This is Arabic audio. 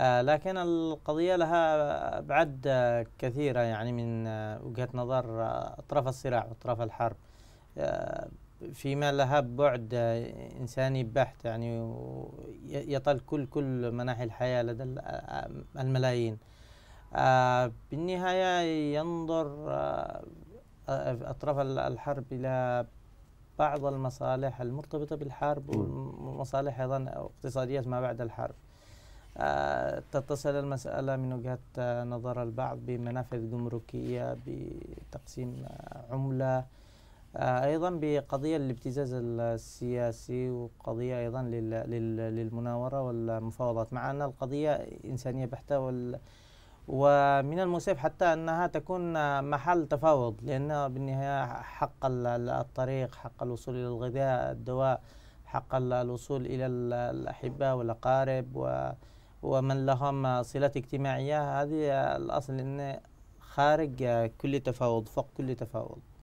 آه، لكن القضية لها أبعاد آه، كثيرة يعني من آه، وجهة نظر أطراف الصراع وأطراف الحرب فيما لها بعد إنساني بحت يعني يطل كل كل مناحي الحياة لدى الملايين بالنهاية ينظر أطراف الحرب إلى بعض المصالح المرتبطة بالحرب والمصالح أيضا اقتصادية ما بعد الحرب آه، تتصل المسألة من وجهة آه، نظر البعض بمنافذ جمركية بتقسيم آه، عملة أيضا بقضية الابتزاز السياسي وقضية أيضا للمناورة والمفاوضات مع أن القضية إنسانية بحتة وال ومن المسيف حتى أنها تكون محل تفاوض لان بالنهاية حق الطريق حق الوصول إلى الغذاء الدواء حق الوصول إلى الاحباء والأقارب و ومن لهم صلة اجتماعية هذه الأصل أن خارج كل تفاوض فوق كل تفاوض